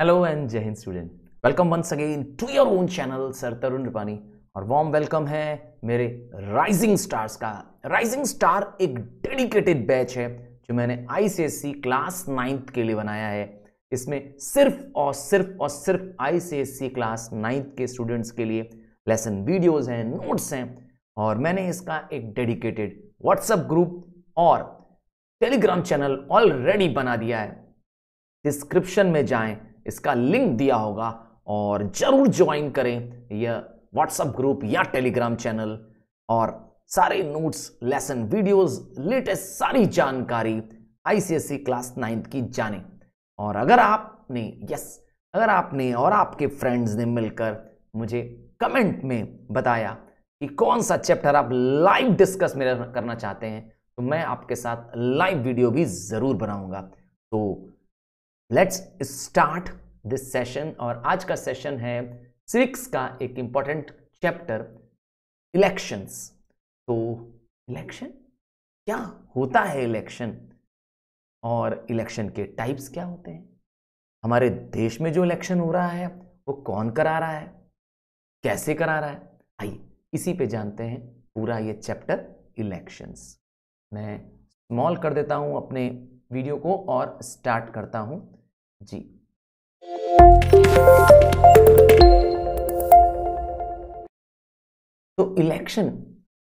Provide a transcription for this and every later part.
Hello and जय हिंद student welcome once again to your own channel sir Tarun Ripani और warm welcome है मेरे राइजिंग स्टार्स का राइजिंग स्टार एक डेडिकेटेड बैच है जो मैंने आईसीएससी क्लास नाइन्थ के लिए बनाया है इसमें सिर्फ और सिर्फ और सिर्फ आईसीएससी क्लास नाइन्थ के स्टूडेंट्स के लिए लेसन वीडियोज हैं नोट्स हैं और मैंने इसका एक डेडिकेटेड व्हाट्सएप ग्रुप और टेलीग्राम चैनल ऑलरेडी बना दिया है डिस्क्रिप्शन में जाएं इसका लिंक दिया होगा और ज़रूर ज्वाइन करें यह व्हाट्सएप ग्रुप या टेलीग्राम चैनल और सारे नोट्स लेसन वीडियोस लेटेस्ट सारी जानकारी आईसीएससी क्लास नाइन्थ की जाने और अगर आपने यस अगर आपने और आपके फ्रेंड्स ने मिलकर मुझे कमेंट में बताया कि कौन सा चैप्टर आप लाइव डिस्कस मेरा करना चाहते हैं तो मैं आपके साथ लाइव वीडियो भी ज़रूर बनाऊंगा तो लेट्स स्टार्ट दिस सेशन और आज का सेशन है सिविक्स का एक इंपॉर्टेंट चैप्टर इलेक्शंस तो इलेक्शन क्या होता है इलेक्शन और इलेक्शन के टाइप्स क्या होते हैं हमारे देश में जो इलेक्शन हो रहा है वो कौन करा रहा है कैसे करा रहा है आइए इसी पे जानते हैं पूरा ये चैप्टर इलेक्शंस मैं स्मॉल कर देता हूँ अपने वीडियो को और स्टार्ट करता हूँ जी तो इलेक्शन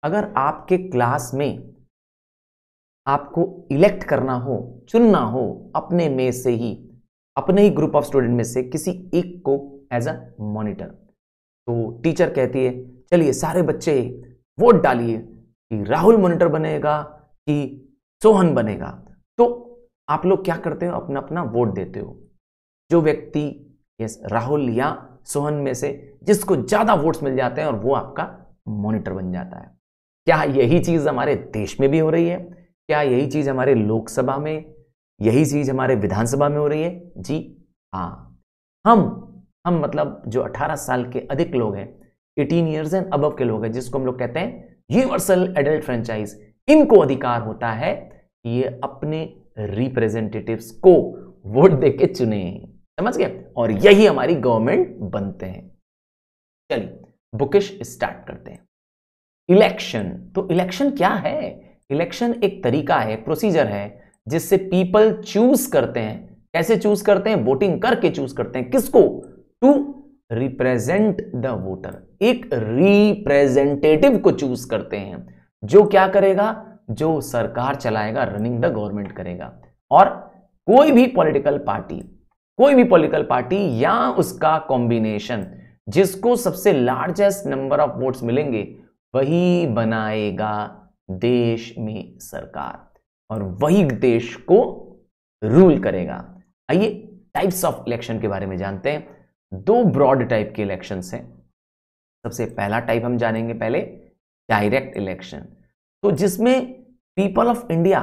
अगर आपके क्लास में आपको इलेक्ट करना हो चुनना हो अपने में से ही अपने ही ग्रुप ऑफ स्टूडेंट में से किसी एक को एज अ मॉनिटर तो टीचर कहती है चलिए सारे बच्चे वोट डालिए कि राहुल मॉनिटर बनेगा कि सोहन बनेगा तो आप लोग क्या करते हो अपना अपना वोट देते हो जो व्यक्ति यस राहुल या सोहन में से जिसको ज़्यादा वोट्स मिल जाते हैं और वो आपका मॉनिटर बन जाता है क्या यही चीज़ हमारे देश में भी हो रही है क्या यही चीज़ हमारे लोकसभा में यही चीज़ हमारे विधानसभा में हो रही है जी हाँ हम हम मतलब जो 18 साल के अधिक लोग हैं 18 इयर्स एंड अबव के लोग हैं जिसको हम लोग कहते हैं यूनिवर्सल एडल्ट फ्रेंचाइज इनको अधिकार होता है ये अपने रिप्रेजेंटेटिव्स को वोट देके चुने समझ गए और यही हमारी गवर्नमेंट बनते हैं चलिए बुकिश स्टार्ट करते हैं इलेक्शन तो इलेक्शन क्या है इलेक्शन एक तरीका है प्रोसीजर है जिससे पीपल चूज करते हैं कैसे चूज करते हैं वोटिंग करके चूज करते हैं किसको टू रिप्रेजेंट द वोटर एक रिप्रेजेंटेटिव को चूज करते हैं जो क्या करेगा जो सरकार चलाएगा रनिंग द गवर्नमेंट करेगा और कोई भी पॉलिटिकल पार्टी कोई भी पॉलिटिकल पार्टी या उसका कॉम्बिनेशन जिसको सबसे लार्जेस्ट नंबर ऑफ वोट्स मिलेंगे वही बनाएगा देश में सरकार और वही देश को रूल करेगा आइए टाइप्स ऑफ इलेक्शन के बारे में जानते हैं दो ब्रॉड टाइप के इलेक्शन हैं सबसे पहला टाइप हम जानेंगे पहले डायरेक्ट इलेक्शन तो जिसमें पीपल ऑफ इंडिया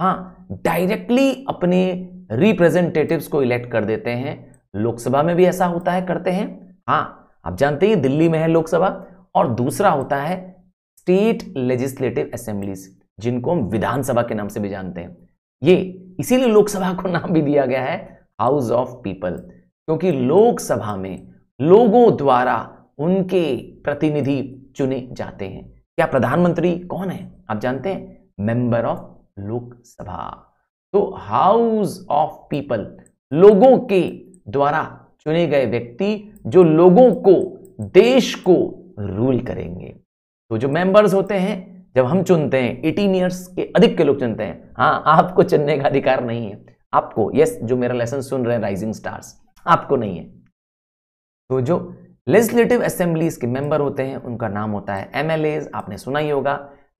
हाँ डायरेक्टली अपने रिप्रेजेंटेटिव्स को इलेक्ट कर देते हैं लोकसभा में भी ऐसा होता है करते हैं हाँ आप जानते हैं दिल्ली में है लोकसभा और दूसरा होता है स्टेट लेजिस्लेटिव असेंबलीज जिनको हम विधानसभा के नाम से भी जानते हैं ये इसीलिए लोकसभा को नाम भी दिया गया है हाउस ऑफ पीपल क्योंकि लोकसभा में लोगों द्वारा उनके प्रतिनिधि चुने जाते हैं क्या प्रधानमंत्री कौन है आप जानते हैं मेंबर ऑफ लोकसभा तो हाउस ऑफ पीपल लोगों के द्वारा चुने गए व्यक्ति जो लोगों को देश को रूल करेंगे तो जो मेंबर्स होते हैं जब हम चुनते हैं एटीन ईयर्स के अधिक के लोग चुनते हैं हाँ आपको चुनने का अधिकार नहीं है आपको यस जो मेरा लेसन सुन रहे हैं राइजिंग स्टार्स आपको नहीं है तो जो लेजिस्लेटिव असेंबलीज के मेंबर होते हैं उनका नाम होता है एमएलए आपने सुना ही होगा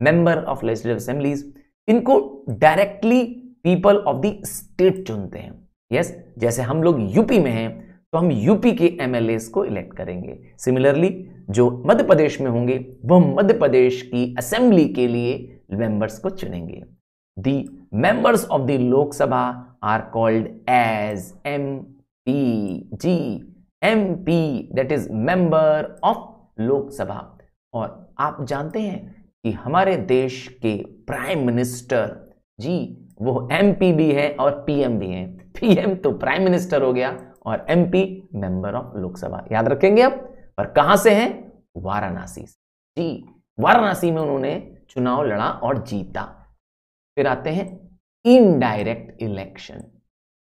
मेंबर ऑफ लेजिस्लेटिव असेंबलीज इनको directly people of the state चुनते हैं यस yes, जैसे हम लोग यूपी में हैं तो हम यूपी के एम को इलेक्ट करेंगे सिमिलरली जो मध्य प्रदेश में होंगे वह मध्य प्रदेश की असेंबली के लिए मेंबर्स को चुनेंगे the members of the Lok Sabha are called as M P जी M P that is member of Lok Sabha और आप जानते हैं कि हमारे देश के प्राइम मिनिस्टर जी वो एमपी भी है और पीएम भी है पीएम तो प्राइम मिनिस्टर हो गया और एमपी मेंबर ऑफ लोकसभा याद रखेंगे आप पर कहां से हैं वाराणसी जी वाराणसी में उन्होंने चुनाव लड़ा और जीता फिर आते हैं इनडायरेक्ट इलेक्शन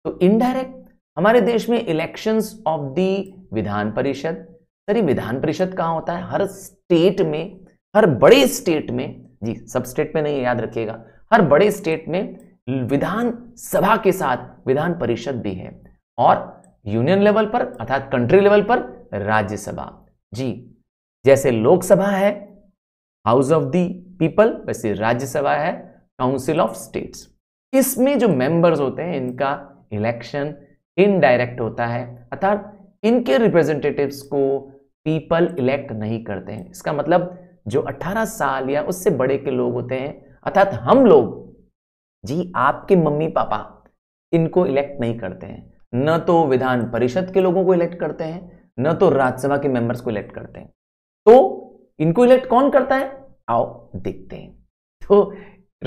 तो इनडायरेक्ट हमारे देश में इलेक्शंस ऑफ दी विधान परिषद सर विधान परिषद कहां होता है हर स्टेट में हर बड़े स्टेट में जी सब स्टेट में नहीं याद रखिएगा हर बड़े स्टेट में विधान सभा के साथ विधान परिषद भी है और यूनियन लेवल पर अर्थात कंट्री लेवल पर राज्यसभा जी जैसे लोकसभा है हाउस ऑफ दी पीपल वैसे राज्यसभा है काउंसिल ऑफ स्टेट्स इसमें जो मेंबर्स होते हैं इनका इलेक्शन इनडायरेक्ट होता है अर्थात इनके रिप्रेजेंटेटिव्स को पीपल इलेक्ट नहीं करते हैं इसका मतलब जो 18 साल या उससे बड़े के लोग होते हैं अर्थात हम लोग जी आपके मम्मी पापा इनको इलेक्ट नहीं करते हैं न तो विधान परिषद के लोगों को इलेक्ट करते हैं न तो राज्यसभा के मेंबर्स को इलेक्ट करते हैं तो इनको इलेक्ट कौन करता है आओ देखते हैं तो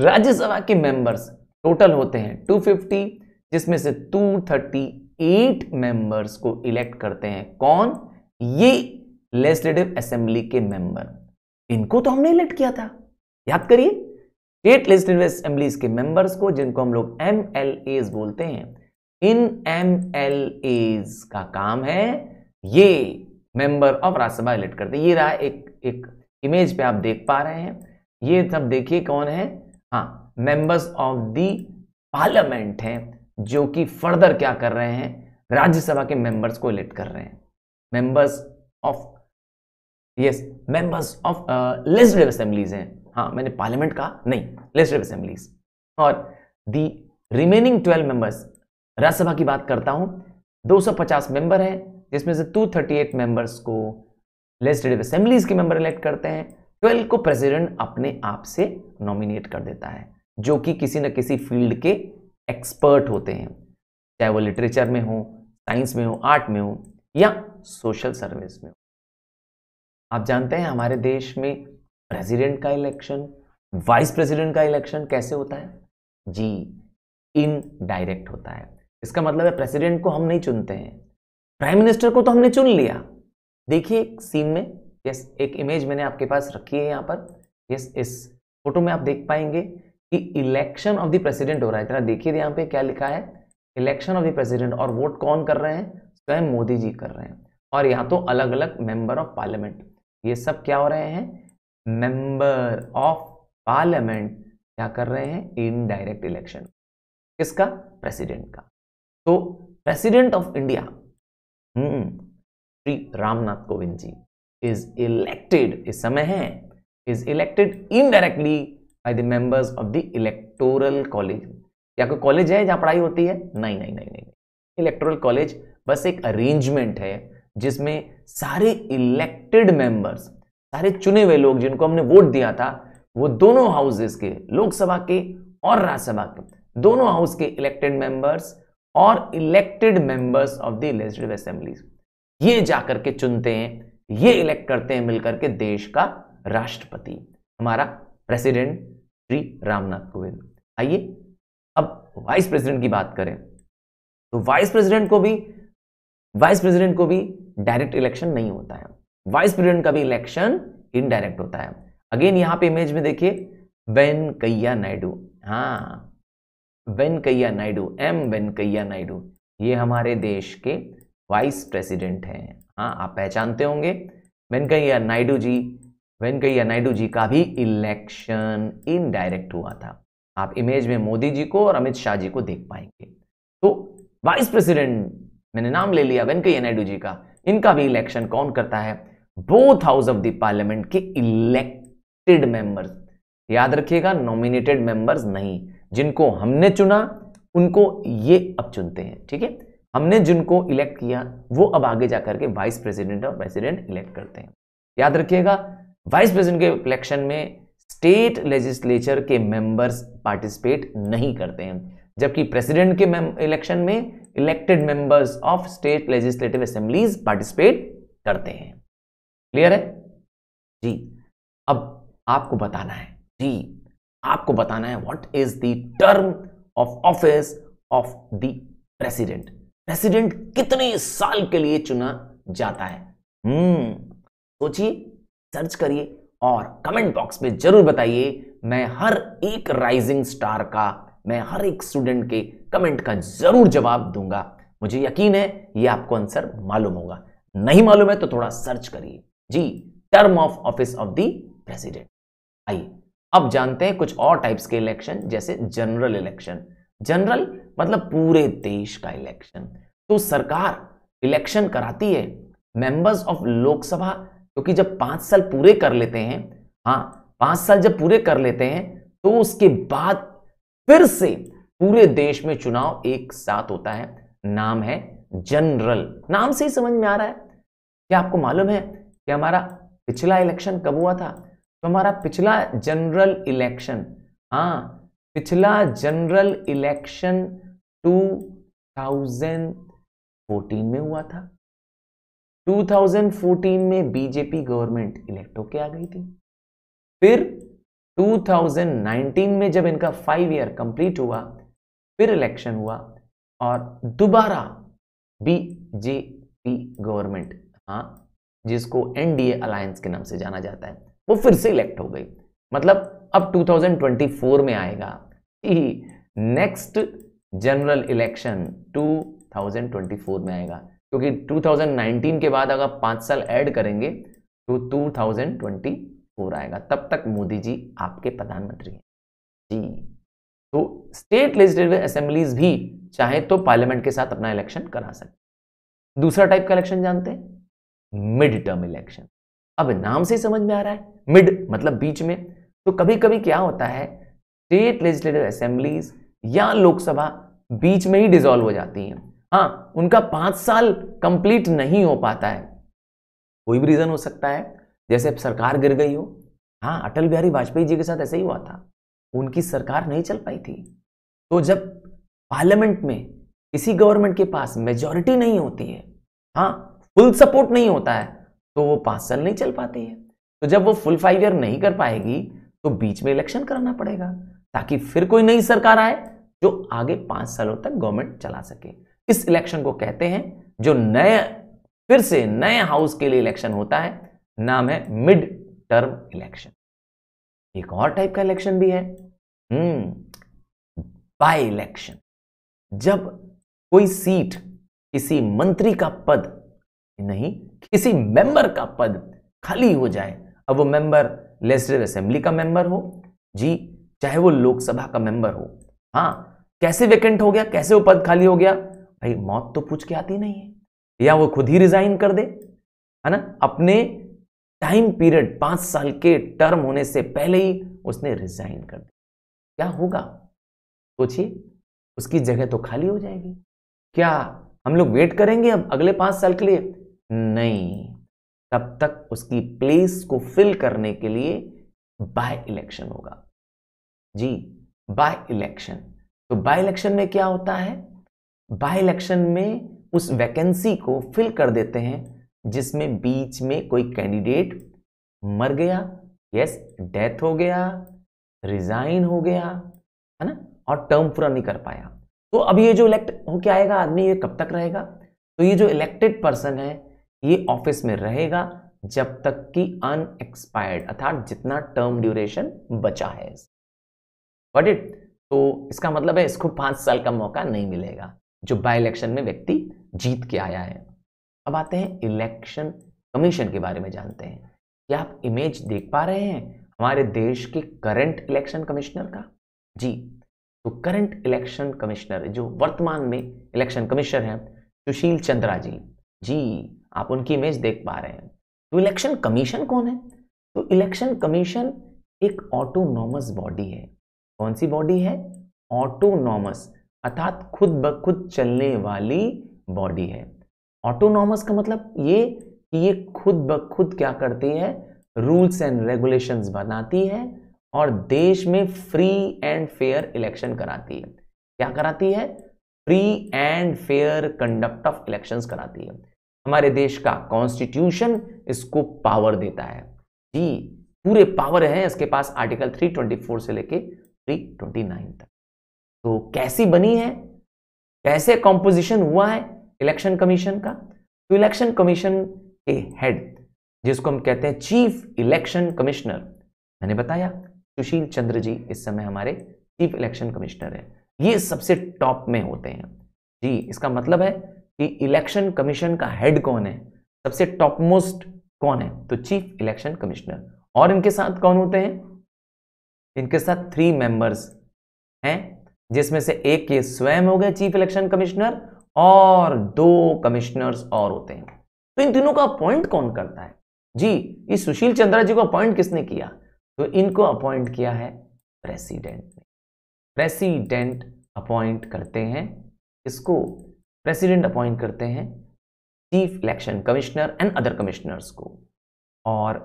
राज्यसभा के मेंबर्स टोटल होते हैं 250 जिसमें से 238 मेंबर्स को इलेक्ट करते हैं कौन ये लेजिस्लेटिव असेंबली के मेंबर इनको तो हमने इलेक्ट किया था याद करिए स्टेट लेजिस्लेटिव असेंबलीज के मेंबर्स को जिनको हम लोग एम एल एज बोलते हैं इन एम एल एज का काम है ये मेंबर ऑफ राज्यसभा इलेक्ट करते ये रहा एक एक इमेज पे आप देख पा रहे हैं ये सब देखिए कौन है हाँ मेंबर्स ऑफ द पार्लियामेंट हैं जो कि फर्दर क्या कर रहे हैं राज्यसभा के मेंबर्स को इलेक्ट कर रहे हैं members of yes members of legislative assemblies हैं हाँ मैंने पार्लियामेंट कहा नहीं लेजिस्लेटिव असेंबलीज और the remaining twelve members Rajya Sabha की बात करता हूँ 250 मेंबर हैं जिसमें से 238 मेंबर्स को लेजिस्लेटिव असेंबलीज के मेंबर इलेक्ट करते हैं 12 को प्रेसिडेंट अपने आप से नॉमिनेट कर देता है जो कि किसी न किसी फील्ड के एक्सपर्ट होते हैं चाहे वो लिटरेचर में हो साइंस में हो आर्ट में हो या सोशल सर्विस में हो आप जानते हैं हमारे देश में प्रेसिडेंट का इलेक्शन वाइस प्रेसिडेंट का इलेक्शन कैसे होता है जी इनडायरेक्ट होता है इसका मतलब है प्रेसिडेंट को हम नहीं चुनते हैं प्राइम मिनिस्टर को तो हमने चुन लिया देखिए एक सीन में यस एक इमेज मैंने आपके पास रखी है यहाँ पर यस इस फोटो में आप देख पाएंगे कि इलेक्शन ऑफ द प्रेसिडेंट हो रहा है जरा देखिए तो यहाँ पे क्या लिखा है इलेक्शन ऑफ द प्रेसिडेंट और वोट कौन कर रहे हैं स्वयं मोदी जी कर रहे हैं और यहाँ तो अलग अलग मेंबर ऑफ पार्लियामेंट ये सब क्या हो रहे हैं मेंबर ऑफ पार्लियामेंट क्या कर रहे हैं इनडायरेक्ट इलेक्शन किसका प्रेसिडेंट का तो president of India Shri Ramnath Kovind ji is elected इस समय है is elected indirectly by the members of the electoral college या कोई कॉलेज है जहां पढ़ाई होती है नहीं नहीं नहीं नहीं इलेक्टोरल कॉलेज बस एक अरेंजमेंट है जिसमें सारे इलेक्टेड मेंबर्स सारे चुने हुए लोग जिनको हमने वोट दिया था वो दोनों हाउसेस के लोकसभा के और राज्यसभा के दोनों हाउस के इलेक्टेड मेंबर्स और elected members of the legislative assembly ये जाकर के चुनते हैं ये इलेक्ट करते हैं मिलकर के देश का राष्ट्रपति हमारा प्रेसिडेंट श्री रामनाथ कोविंद आइए अब वाइस प्रेसिडेंट की बात करें तो वाइस प्रेसिडेंट को भी वाइस प्रेसिडेंट को भी डायरेक्ट इलेक्शन नहीं होता है वाइस प्रेसिडेंट का भी इलेक्शन इनडायरेक्ट होता है अगेन यहां पे इमेज में देखिए वेनकैया नायडू हाँ वेनकैया नायडू एम वेंकैया नायडू ये हमारे देश के वाइस प्रेसिडेंट हैं हाँ आप पहचानते होंगे वेंकैया नायडू जी वेंकैया नायडू जी का भी इलेक्शन इनडायरेक्ट हुआ था आप इमेज में मोदी जी को और अमित शाह जी को देख पाएंगे तो वाइस प्रेसिडेंट मैंने नाम ले लिया वेंकैया नायडू जी का इनका भी इलेक्शन कौन करता है both house of the parliament के इलेक्टेड मेंबर्स याद रखिएगा नॉमिनेटेड मेंबर्स नहीं जिनको हमने चुना उनको ये अब चुनते हैं ठीक है हमने जिनको इलेक्ट किया वो अब आगे जाकर के वाइस प्रेसिडेंट और प्रेसिडेंट इलेक्ट करते हैं याद रखिएगा वाइस प्रेसिडेंट के इलेक्शन में स्टेट लेजिस्लेचर के मेंबर्स पार्टिसिपेट नहीं करते हैं जबकि प्रेसिडेंट के इलेक्शन में elected members of state legislative assemblies participate करते हैं क्लियर है जी अब आपको बताना है जी आपको बताना है what is the term of office of the president president कितने साल के लिए चुना जाता है हम्म सोचिए सर्च करिए और कमेंट बॉक्स में जरूर बताइए मैं हर एक राइजिंग स्टार का मैं हर एक स्टूडेंट के कमेंट का ज़रूर जवाब दूंगा मुझे यकीन है ये आपको आंसर मालूम होगा नहीं मालूम है तो थोड़ा सर्च करिए जी term of office of the president आइए अब जानते हैं कुछ और टाइप्स के इलेक्शन जैसे जनरल इलेक्शन जनरल मतलब पूरे देश का इलेक्शन तो सरकार इलेक्शन कराती है मेंबर्स ऑफ लोकसभा क्योंकि तो जब पांच साल पूरे कर लेते हैं हाँ पांच साल जब पूरे कर लेते हैं तो उसके बाद फिर से पूरे देश में चुनाव एक साथ होता है नाम है जनरल नाम से ही समझ में आ रहा है क्या आपको मालूम है कि हमारा पिछला इलेक्शन कब हुआ था तो हमारा पिछला जनरल इलेक्शन हाँ पिछला जनरल इलेक्शन 2014 में हुआ था 2014 में बीजेपी गवर्नमेंट इलेक्ट होके आ गई थी फिर 2019 में जब इनका फाइव ईयर कंप्लीट हुआ फिर इलेक्शन हुआ और दोबारा बीजेपी गवर्नमेंट हाँ जिसको एनडीए अलायंस के नाम से जाना जाता है वो फिर से इलेक्ट हो गई मतलब अब 2024 में आएगा नेक्स्ट जनरल इलेक्शन 2024 में आएगा क्योंकि 2019 के बाद अगर पांच साल ऐड करेंगे तो पूरा आएगा तब तक मोदी जी आपके प्रधानमंत्री हैं जी तो स्टेट लेजिस्लेटिव असेंबलीज भी चाहे तो पार्लियामेंट के साथ अपना इलेक्शन करा सकते दूसरा टाइप का इलेक्शन जानते हैं मिड टर्म इलेक्शन अब नाम से समझ में आ रहा है मिड मतलब बीच में तो कभी कभी क्या होता है स्टेट लेजिस्लेटिव असेंबलीज या लोकसभा बीच में ही डिजोल्व हो जाती हैं हाँ उनका पांच साल कंप्लीट नहीं हो पाता है कोई भी रीज़न हो सकता है जैसे सरकार गिर गई हो हाँ अटल बिहारी वाजपेयी जी के साथ ऐसा ही हुआ था उनकी सरकार नहीं चल पाई थी तो जब पार्लियामेंट में किसी गवर्नमेंट के पास मेजोरिटी नहीं होती है हाँ फुल सपोर्ट नहीं होता है तो वो पांच साल नहीं चल पाती है तो जब वो फुल फाइव ईयर नहीं कर पाएगी तो बीच में इलेक्शन कराना पड़ेगा ताकि फिर कोई नई सरकार आए जो आगे पांच सालों तक गवर्नमेंट चला सके इस इलेक्शन को कहते हैं जो नए फिर से नए हाउस के लिए इलेक्शन होता है नाम है मिड टर्म इलेक्शन एक और टाइप का इलेक्शन भी है हम्म, बाय इलेक्शन जब कोई सीट किसी मंत्री का पद नहीं किसी मेंबर का पद खाली हो जाए अब वो मेंबर लेजिस्लेटिव असेंबली का मेंबर हो जी चाहे वो लोकसभा का मेंबर हो हाँ कैसे वेकेंट हो गया कैसे वो पद खाली हो गया भाई मौत तो पूछ के आती नहीं है या वो खुद ही रिजाइन कर दे है ना अपने टाइम पीरियड पांच साल के टर्म होने से पहले ही उसने रिजाइन कर दिया क्या होगा सोचिए उसकी जगह तो खाली हो जाएगी क्या हम लोग वेट करेंगे अब अगले पांच साल के लिए नहीं तब तक उसकी प्लेस को फिल करने के लिए बाय इलेक्शन होगा जी बाय इलेक्शन तो बाय इलेक्शन में क्या होता है बाय इलेक्शन में उस वैकेंसी को फिल कर देते हैं जिसमें बीच में कोई कैंडिडेट मर गया यस डेथ हो गया रिजाइन हो गया है ना और टर्म पूरा नहीं कर पाया तो अब ये जो इलेक्ट क्या आएगा आदमी ये कब तक रहेगा तो ये जो इलेक्टेड पर्सन है ये ऑफिस में रहेगा जब तक कि अनएक्सपायर्ड अर्थात जितना टर्म ड्यूरेशन बचा है बट इट तो इसका मतलब है इसको पांच साल का मौका नहीं मिलेगा जो बाय इलेक्शन में व्यक्ति जीत के आया है अब आते हैं इलेक्शन कमीशन के बारे में जानते हैं क्या आप इमेज देख पा रहे हैं हमारे देश के करंट इलेक्शन कमिश्नर का जी तो करंट इलेक्शन कमिश्नर जो वर्तमान में इलेक्शन कमिश्नर हैं सुशील चंद्रा जी जी आप उनकी इमेज देख पा रहे हैं तो इलेक्शन कमीशन कौन है तो इलेक्शन कमीशन एक ऑटोनॉमस बॉडी है कौन सी बॉडी है ऑटोनॉमस अर्थात खुद ब खुद चलने वाली बॉडी है ऑटोनॉमस का मतलब ये कि ये खुद ब खुद क्या करती है रूल्स एंड रेगुलेशंस बनाती है और देश में फ्री एंड फेयर इलेक्शन कराती है क्या कराती है free and fair conduct of elections कराती है हमारे देश का कॉन्स्टिट्यूशन इसको पावर देता है जी पूरे पावर है इसके पास आर्टिकल 324 से लेके 329 तक तो कैसी बनी है कैसे कॉम्पोजिशन हुआ है इलेक्शन कमीशन का तो इलेक्शन कमीशन के हेड जिसको हम कहते हैं चीफ इलेक्शन कमिश्नर मैंने बताया सुशील चंद्र जी इस समय हमारे चीफ इलेक्शन कमिश्नर है ये सबसे टॉप में होते हैं जी इसका मतलब है कि इलेक्शन कमीशन का हेड कौन है सबसे टॉप मोस्ट कौन है तो चीफ इलेक्शन कमिश्नर और इनके साथ कौन होते हैं इनके साथ थ्री मेंबर्स हैं जिसमें से एक ये स्वयं हो गए चीफ इलेक्शन कमिश्नर और दो कमिश्नर्स और होते हैं तो इन तीनों का अपॉइंट कौन करता है जी इस सुशील चंद्रा जी को अपॉइंट किसने किया तो इनको अपॉइंट किया है प्रेसिडेंट ने प्रेसिडेंट अपॉइंट करते हैं इसको प्रेसिडेंट अपॉइंट करते हैं chief election commissioner and other commissioners को और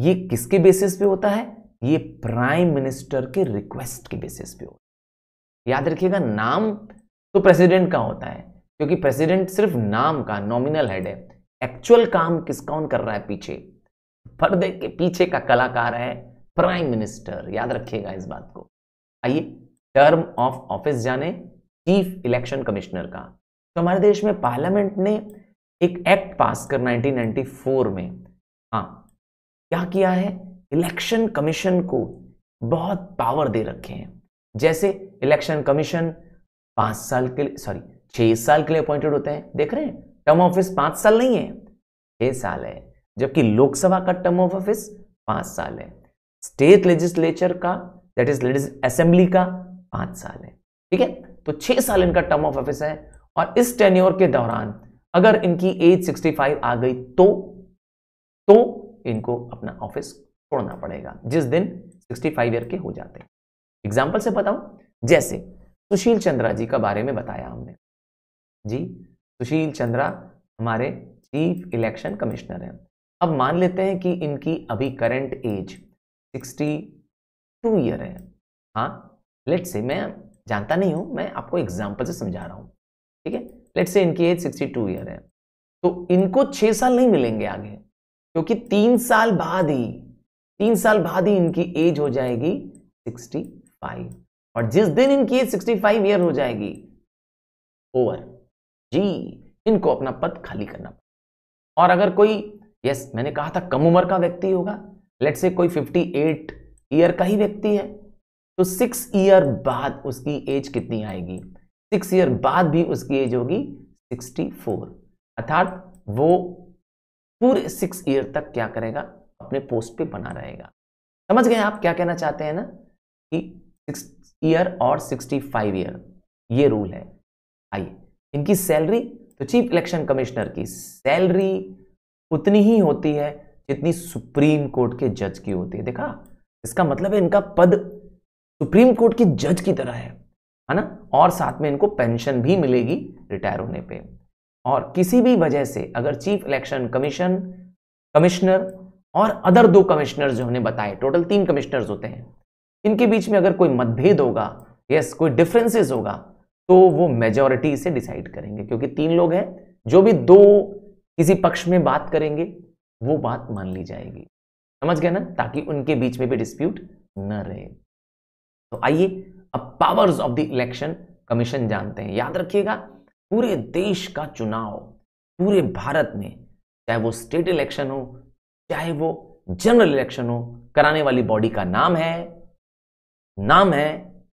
ये किसके बेसिस पे होता है ये प्राइम मिनिस्टर के रिक्वेस्ट के बेसिस पे होता है याद रखिएगा नाम तो प्रेसिडेंट का होता है क्योंकि प्रेसिडेंट सिर्फ नाम का नॉमिनल हेड है एक्चुअल काम किस कौन कर रहा है पीछे पर्दे के पीछे का कलाकार है प्राइम मिनिस्टर याद रखिएगा इस बात को आइए टर्म ऑफ ऑफिस जाने चीफ इलेक्शन कमिश्नर का तो हमारे देश में पार्लियामेंट ने एक एक्ट पास कर 1994 में हाँ क्या किया है इलेक्शन कमीशन को बहुत पावर दे रखे हैं जैसे इलेक्शन कमीशन पांच साल के लिए सॉरी छह साल के लिए अपॉइंटेड होते हैं देख रहे हैं टर्म ऑफिस पांच साल नहीं है छह साल है जबकि लोकसभा का टर्म ऑफ ऑफिस पांच साल है स्टेट लेजिस्लेचर का दैट इज असेंबली का पांच साल है ठीक है तो छह साल इनका टर्म ऑफ ऑफिस है और इस टेन्योर के दौरान अगर इनकी एज 65 आ गई तो तो इनको अपना ऑफिस छोड़ना पड़ेगा जिस दिन 65 ईयर के हो जाते हैं एग्जाम्पल से बताऊं जैसे सुशील चंद्रा जी का बारे में बताया हमने जी सुशील चंद्रा हमारे चीफ इलेक्शन कमिश्नर हैं अब मान लेते हैं कि इनकी अभी करंट एज 62 ईयर है हाँ लेट से मैं जानता नहीं हूँ मैं आपको एग्जाम्पल से समझा रहा हूँ ठीक है लेट से इनकी एज 62 ईयर है तो इनको छः साल नहीं मिलेंगे आगे क्योंकि तीन साल बाद ही तीन साल बाद ही इनकी एज हो जाएगी फाइव और जिस दिन इनकी एज सिक्सटी फाइव ईयर हो जाएगी ओवर जी इनको अपना पद खाली करना और अगर कोई यस मैंने कहा था कम उम्र का व्यक्ति होगा लेट से कोई फिफ्टी एट ईयर का ही व्यक्ति है तो सिक्स ईयर बाद उसकी एज कितनी आएगी सिक्स ईयर बाद भी उसकी एज होगी सिक्सटी फोर अर्थात वो पूरे सिक्स ईयर तक क्या करेगा अपने पोस्ट पे बना रहेगा समझ गए आप क्या कहना चाहते हैं ना कि ईयर और 65 ईयर ये रूल है आइए इनकी सैलरी तो चीफ इलेक्शन कमिश्नर की सैलरी उतनी ही होती है जितनी सुप्रीम कोर्ट के जज की होती है देखा इसका मतलब है इनका पद सुप्रीम कोर्ट की जज की तरह है है ना और साथ में इनको पेंशन भी मिलेगी रिटायर होने पे और किसी भी वजह से अगर चीफ इलेक्शन कमीशन कमिश्नर और अदर दो कमिश्नर जो हमने बताए टोटल तीन कमिश्नर्स होते हैं इनके बीच में अगर कोई मतभेद होगा यस कोई डिफरेंसेस होगा तो वो मेजोरिटी से डिसाइड करेंगे क्योंकि तीन लोग हैं जो भी दो किसी पक्ष में बात करेंगे वो बात मान ली जाएगी समझ गया ना ताकि उनके बीच में भी डिस्प्यूट न रहे तो आइए अब powers of the election commission जानते हैं याद रखिएगा पूरे देश का चुनाव पूरे भारत में चाहे वो स्टेट इलेक्शन हो चाहे वो जनरल इलेक्शन हो कराने वाली बॉडी का नाम है नाम है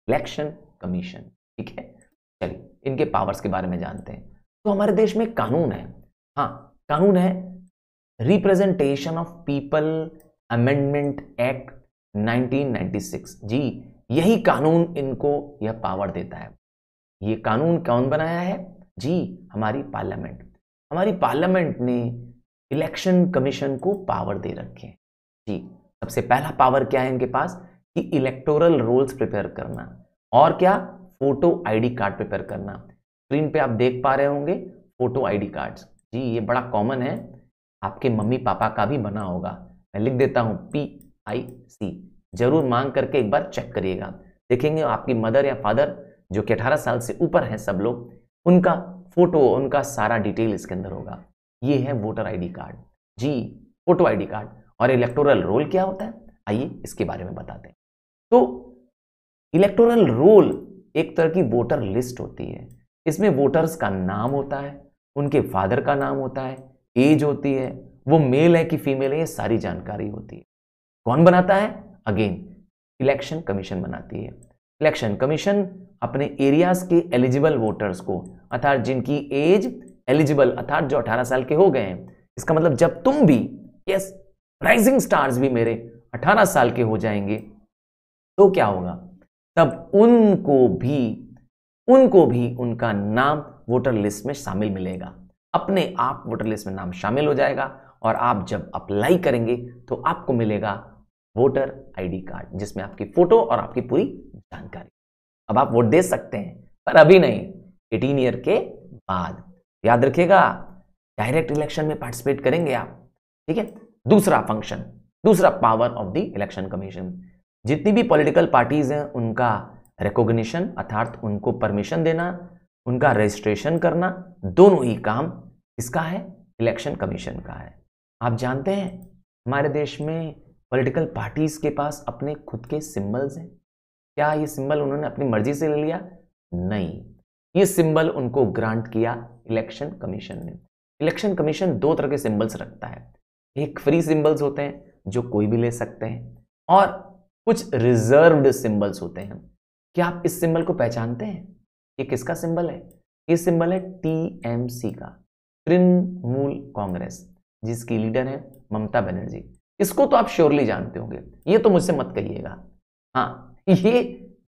इलेक्शन कमीशन ठीक है चलिए इनके पावर्स के बारे में जानते हैं तो हमारे देश में कानून है हाँ कानून है representation of people amendment act 1996 जी यही कानून इनको यह पावर देता है ये कानून कौन बनाया है जी हमारी पार्लियामेंट हमारी पार्लियामेंट ने इलेक्शन कमीशन को पावर दे रखे हैं जी सबसे पहला पावर क्या है इनके पास कि इलेक्टोरल रोल्स प्रिपेयर करना और क्या फोटो आईडी कार्ड प्रिपेयर करना स्क्रीन पे आप देख पा रहे होंगे फोटो आईडी कार्ड्स जी ये बड़ा कॉमन है आपके मम्मी पापा का भी बना होगा मैं लिख देता हूँ पी आई सी जरूर मांग करके एक बार चेक करिएगा देखेंगे आपकी मदर या फादर जो कि अठारह साल से ऊपर हैं सब लोग उनका फोटो उनका सारा डिटेल इसके अंदर होगा ये है वोटर आईडी कार्ड जी फोटो आईडी कार्ड और इलेक्टोरल रोल क्या होता है आइए इसके बारे में बताते हैं तो इलेक्टोरल रोल एक तरह की वोटर लिस्ट होती है इसमें वोटर्स का नाम होता है उनके फादर का नाम होता है एज होती है वो मेल है कि फीमेल है ये सारी जानकारी होती है कौन बनाता है अगेन इलेक्शन कमीशन बनाती है इलेक्शन कमीशन अपने एरियाज के एलिजिबल वोटर्स को अर्थात जिनकी एज एलिजिबल अर्थात जो 18 साल के हो गए हैं इसका मतलब जब तुम भी यस राइजिंग स्टार्स भी मेरे 18 साल के हो जाएंगे तो क्या होगा तब उनको भी उनको भी उनका नाम वोटर लिस्ट में शामिल मिलेगा अपने आप वोटर लिस्ट में नाम शामिल हो जाएगा और आप जब अप्लाई करेंगे तो आपको मिलेगा वोटर आईडी कार्ड जिसमें आपकी फोटो और आपकी पूरी जानकारी अब आप वोट दे सकते हैं पर अभी नहीं एटीन ईयर के बाद याद रखिएगा डायरेक्ट इलेक्शन में पार्टिसिपेट करेंगे आप ठीक है दूसरा फंक्शन दूसरा power of the election commission जितनी भी पॉलिटिकल पार्टीज़ हैं उनका रिकॉग्निशन अर्थात उनको परमिशन देना उनका रजिस्ट्रेशन करना दोनों ही काम इसका है इलेक्शन कमीशन का है आप जानते हैं हमारे देश में पॉलिटिकल पार्टीज़ के पास अपने खुद के सिंबल्स हैं क्या ये सिंबल उन्होंने अपनी मर्जी से ले लिया नहीं ये सिंबल उनको ग्रांट किया इलेक्शन कमीशन ने इलेक्शन कमीशन दो तरह के सिंबल्स रखता है एक फ्री सिंबल्स होते हैं जो कोई भी ले सकते हैं और कुछ रिजर्व सिंबल्स होते हैं क्या आप इस सिंबल को पहचानते हैं ये किसका सिंबल है ये सिंबल है टीएमसी का तृणमूल कांग्रेस जिसकी लीडर है ममता बनर्जी इसको तो आप श्योरली जानते होंगे ये तो मुझसे मत कहिएगा हाँ ये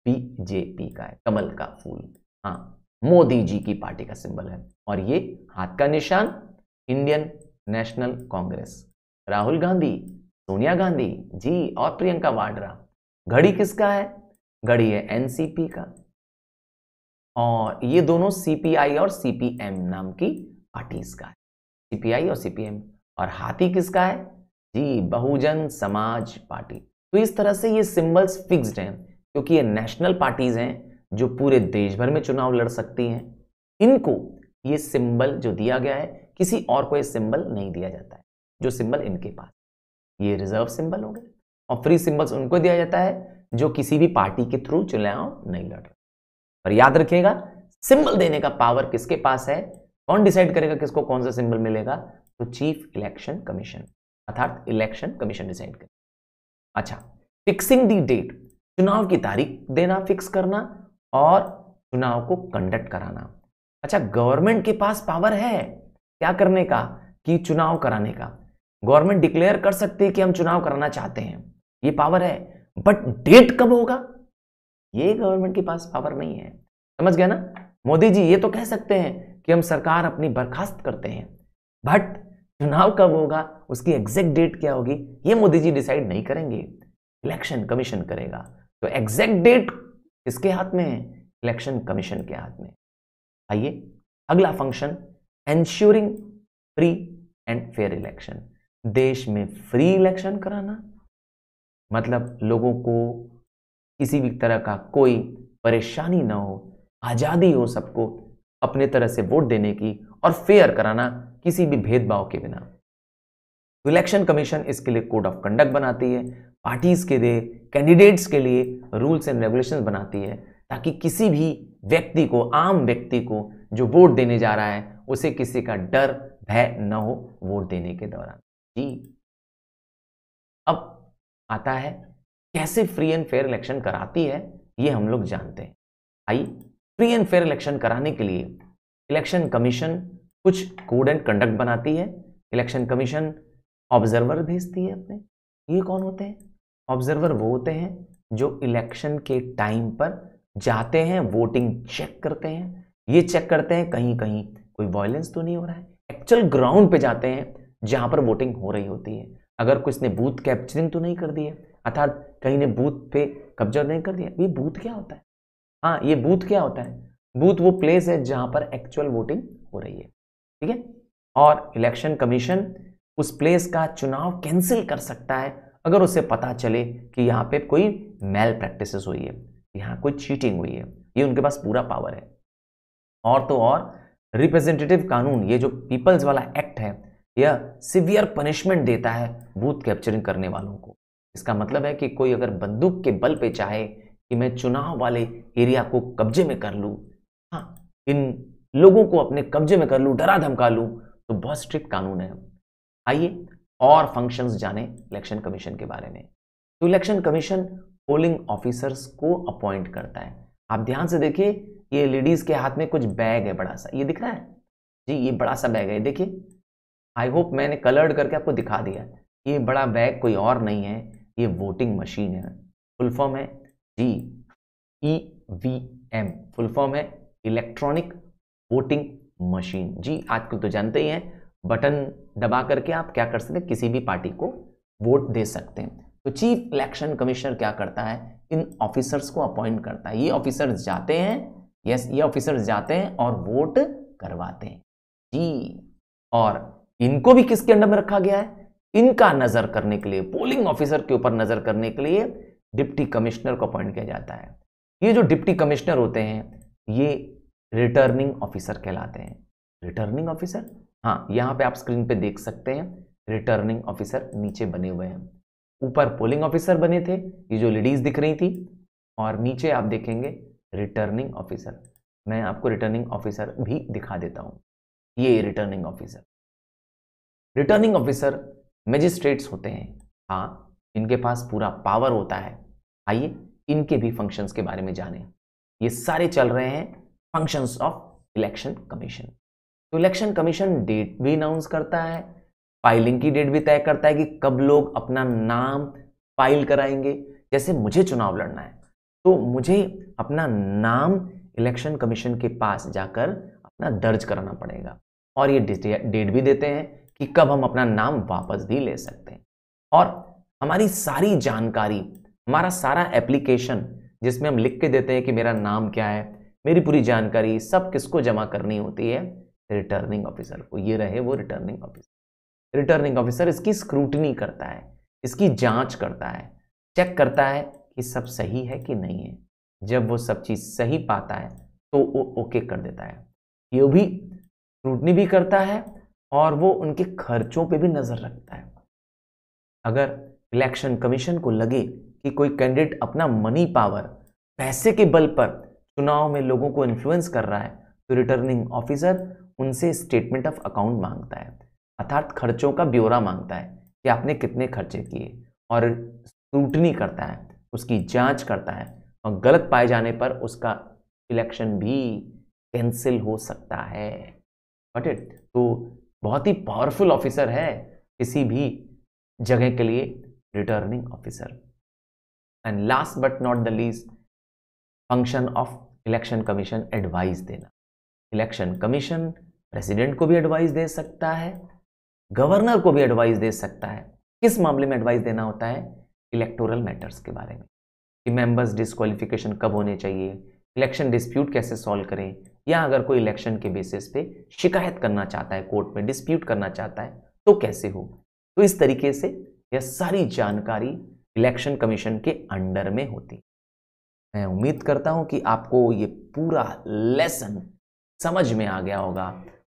बीजेपी का है कमल का फूल हाँ मोदी जी की पार्टी का सिंबल है और ये हाथ का निशान इंडियन नेशनल कांग्रेस राहुल गांधी सोनिया गांधी जी और प्रियंका वाड्रा घड़ी किसका है घड़ी है एनसीपी का और ये दोनों सीपीआई और सीपीएम नाम की पार्टीज का है सीपीआई और सीपीएम और हाथी किसका है जी बहुजन समाज पार्टी तो इस तरह से ये सिंबल्स फिक्स्ड हैं क्योंकि ये नेशनल पार्टीज हैं जो पूरे देश भर में चुनाव लड़ सकती हैं इनको ये सिंबल जो दिया गया है किसी और को ये सिंबल नहीं दिया जाता है जो सिंबल इनके पास ये रिजर्व सिंबल हो गए और फ्री सिंबल्स उनको दिया जाता है जो किसी भी पार्टी के थ्रू चुनाव नहीं लड़ रहे और याद रखिएगा सिंबल देने का पावर किसके पास है कौन डिसाइड करेगा किसको कौन सा सिंबल मिलेगा तो चीफ इलेक्शन कमीशन अर्थात इलेक्शन कमीशन डिसाइड करेगा अच्छा फिक्सिंग दी डेट चुनाव की तारीख देना फिक्स करना और चुनाव को कंडक्ट कराना अच्छा गवर्नमेंट के पास पावर है क्या करने का कि चुनाव कराने का गवर्नमेंट डिक्लेयर कर सकती है कि हम चुनाव कराना चाहते हैं ये पावर है बट डेट कब होगा ये गवर्नमेंट के पास पावर नहीं है समझ गया ना मोदी जी ये तो कह सकते हैं कि हम सरकार अपनी बर्खास्त करते हैं बट चुनाव कब होगा उसकी एग्जैक्ट डेट क्या होगी ये मोदी जी डिसाइड नहीं करेंगे इलेक्शन कमीशन करेगा तो एग्जैक्ट डेट किसके हाथ में है इलेक्शन कमीशन के हाथ में आइए अगला function ensuring free and fair election देश में फ्री इलेक्शन कराना मतलब लोगों को किसी भी तरह का कोई परेशानी ना हो आज़ादी हो सबको अपने तरह से वोट देने की और फेयर कराना किसी भी भेदभाव के बिना इलेक्शन तो कमीशन इसके लिए कोड ऑफ कंडक्ट बनाती है पार्टीज के लिए कैंडिडेट्स के लिए रूल्स एंड रेगुलेशन बनाती है ताकि किसी भी व्यक्ति को आम व्यक्ति को जो वोट देने जा रहा है उसे किसी का डर भय न हो वोट देने के दौरान जी अब आता है कैसे फ्री एंड फेयर इलेक्शन कराती है ये हम लोग जानते हैं I free and fair election कराने के लिए इलेक्शन कमीशन कुछ कोड एंड कंडक्ट बनाती है इलेक्शन कमीशन ऑब्जर्वर भेजती है अपने ये कौन होते हैं ऑब्जर्वर वो होते हैं जो इलेक्शन के टाइम पर जाते हैं वोटिंग चेक करते हैं ये चेक करते हैं कहीं कहीं कोई वायलेंस तो नहीं हो रहा है एक्चुअल ग्राउंड पे जाते हैं जहाँ पर वोटिंग हो रही होती है अगर कुछ ने बूथ कैप्चरिंग तो नहीं कर दी है अर्थात कहीं ने बूथ पे कब्जा नहीं कर दिया ये बूथ क्या होता है हाँ ये बूथ क्या होता है बूथ वो प्लेस है जहाँ पर एक्चुअल वोटिंग हो रही है ठीक है और इलेक्शन कमीशन उस प्लेस का चुनाव कैंसिल कर सकता है अगर उसे पता चले कि यहाँ पे कोई मेल प्रैक्टिस हुई है यहाँ कोई चीटिंग हुई है ये उनके पास पूरा पावर है और तो और रिप्रेजेंटेटिव कानून ये जो पीपल्स वाला एक्ट है यह सिवियर पनिशमेंट देता है बूथ कैप्चरिंग करने वालों को इसका मतलब है कि कोई अगर बंदूक के बल पे चाहे कि मैं चुनाव वाले एरिया को कब्जे में कर लूँ हाँ इन लोगों को अपने कब्जे में कर लूँ डरा धमका लूँ तो बहुत स्ट्रिक्ट कानून है आइए और फंक्शंस जाने इलेक्शन कमीशन के बारे में तो इलेक्शन कमीशन पोलिंग ऑफिसर्स को अपॉइंट करता है आप ध्यान से देखिए ये लेडीज़ के हाथ में कुछ बैग है बड़ा सा ये दिख रहा है जी ये बड़ा सा बैग है देखिए आई होप मैंने कलर्ड करके आपको दिखा दिया ये बड़ा बैग कोई और नहीं है ये वोटिंग मशीन है फुल फॉर्म है e जी E V M full form है इलेक्ट्रॉनिक वोटिंग मशीन जी आजकल तो जानते ही हैं बटन दबा करके आप क्या कर सकते हैं किसी भी पार्टी को वोट दे सकते हैं तो चीफ इलेक्शन कमिश्नर क्या करता है इन ऑफिसर्स को अपॉइंट करता है ये ऑफिसर्स जाते हैं यस ये ऑफिसर्स जाते हैं और वोट करवाते हैं जी और इनको भी किसके अंडर में रखा गया है इनका नजर करने के लिए पोलिंग ऑफिसर के ऊपर नजर करने के लिए डिप्टी कमिश्नर को अपॉइंट किया जाता है ये जो डिप्टी कमिश्नर होते हैं ये रिटर्निंग ऑफिसर कहलाते हैं रिटर्निंग ऑफिसर हाँ यहाँ पे आप स्क्रीन पे देख सकते हैं रिटर्निंग ऑफिसर नीचे बने हुए हैं ऊपर पोलिंग ऑफिसर बने थे ये जो लेडीज दिख रही थी और नीचे आप देखेंगे रिटर्निंग ऑफिसर मैं आपको रिटर्निंग ऑफिसर भी दिखा देता हूँ ये returning officer returning officer magistrates होते हैं हाँ इनके पास पूरा पावर होता है आइए इनके भी फंक्शंस के बारे में जानें ये सारे चल रहे हैं फंक्शंस ऑफ इलेक्शन कमीशन तो इलेक्शन कमीशन डेट भी अनाउंस करता है फाइलिंग की डेट भी तय करता है कि कब लोग अपना नाम फाइल कराएंगे जैसे मुझे चुनाव लड़ना है तो मुझे अपना नाम इलेक्शन कमीशन के पास जाकर अपना दर्ज कराना पड़ेगा और ये डेट भी देते हैं कि कब हम अपना नाम वापस भी ले सकते हैं और हमारी सारी जानकारी हमारा सारा एप्लीकेशन जिसमें हम लिख के देते हैं कि मेरा नाम क्या है मेरी पूरी जानकारी सब किसको जमा करनी होती है रिटर्निंग ऑफिसर को ये रहे वो रिटर्निंग ऑफिसर रिटर्निंग ऑफिसर इसकी स्क्रूटनी करता है इसकी जांच करता है चेक करता है कि सब सही है कि नहीं है जब वो सब चीज़ सही पाता है तो वो ओके कर देता है ये भी स्क्रूटनी भी करता है और वो उनके खर्चों पे भी नज़र रखता है अगर इलेक्शन कमीशन को लगे कि कोई कैंडिडेट अपना मनी पावर पैसे के बल पर चुनाव में लोगों को इन्फ्लुएंस कर रहा है तो रिटर्निंग ऑफिसर उनसे स्टेटमेंट ऑफ अकाउंट मांगता है अर्थात खर्चों का ब्यौरा मांगता है कि आपने कितने खर्चे किए और स्क्रूटनी करता है उसकी जांच करता है और गलत पाए जाने पर उसका इलेक्शन भी कैंसिल हो सकता है बट इट तो बहुत ही पावरफुल ऑफिसर है किसी भी जगह के लिए returning officer and last but not the least function of election commission advice देना इलेक्शन कमीशन प्रेसिडेंट को भी एडवाइस दे सकता है गवर्नर को भी एडवाइस दे सकता है किस मामले में एडवाइस देना होता है इलेक्टोरल मैटर्स के बारे में कि मेंबर्स डिस्कालिफिकेशन कब होने चाहिए इलेक्शन डिस्प्यूट कैसे सॉल्व करें या अगर कोई इलेक्शन के बेसिस पे शिकायत करना चाहता है कोर्ट में डिस्प्यूट करना चाहता है तो कैसे हो तो इस तरीके से यह सारी जानकारी इलेक्शन कमीशन के अंडर में होती मैं उम्मीद करता हूं कि आपको ये पूरा लेसन समझ में आ गया होगा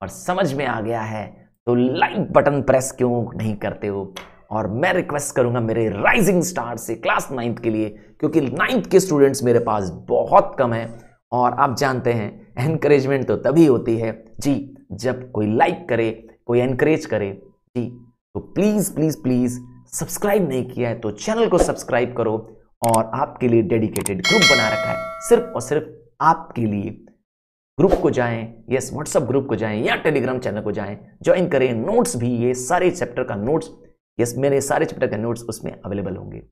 और समझ में आ गया है तो लाइक बटन प्रेस क्यों नहीं करते हो और मैं रिक्वेस्ट करूंगा मेरे राइजिंग स्टार से क्लास नाइन्थ के लिए क्योंकि नाइन्थ के स्टूडेंट्स मेरे पास बहुत कम हैं और आप जानते हैं एनकरेजमेंट तो तभी होती है जी जब कोई लाइक करे कोई एनकरेज करे जी तो प्लीज़ प्लीज़ प्लीज़ सब्सक्राइब नहीं किया है तो चैनल को सब्सक्राइब करो और आपके लिए डेडिकेटेड ग्रुप बना रखा है सिर्फ और सिर्फ आपके लिए ग्रुप को जाएं यस व्हाट्सएप ग्रुप को जाएं या टेलीग्राम चैनल को जाएं ज्वाइन करें नोट्स भी ये सारे चैप्टर का नोट्स यस मेरे सारे चैप्टर का नोट्स उसमें अवेलेबल होंगे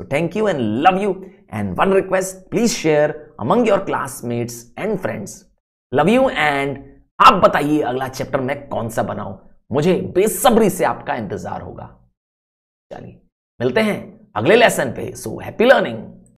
So thank you and love you. And one request, please share among your classmates and friends. Love you and आप बताइए अगला चैप्टर मैं कौन सा बनाऊं मुझे बेसब्री से आपका इंतजार होगा चलिए मिलते हैं अगले लेसन पे सो हैप्पी लर्निंग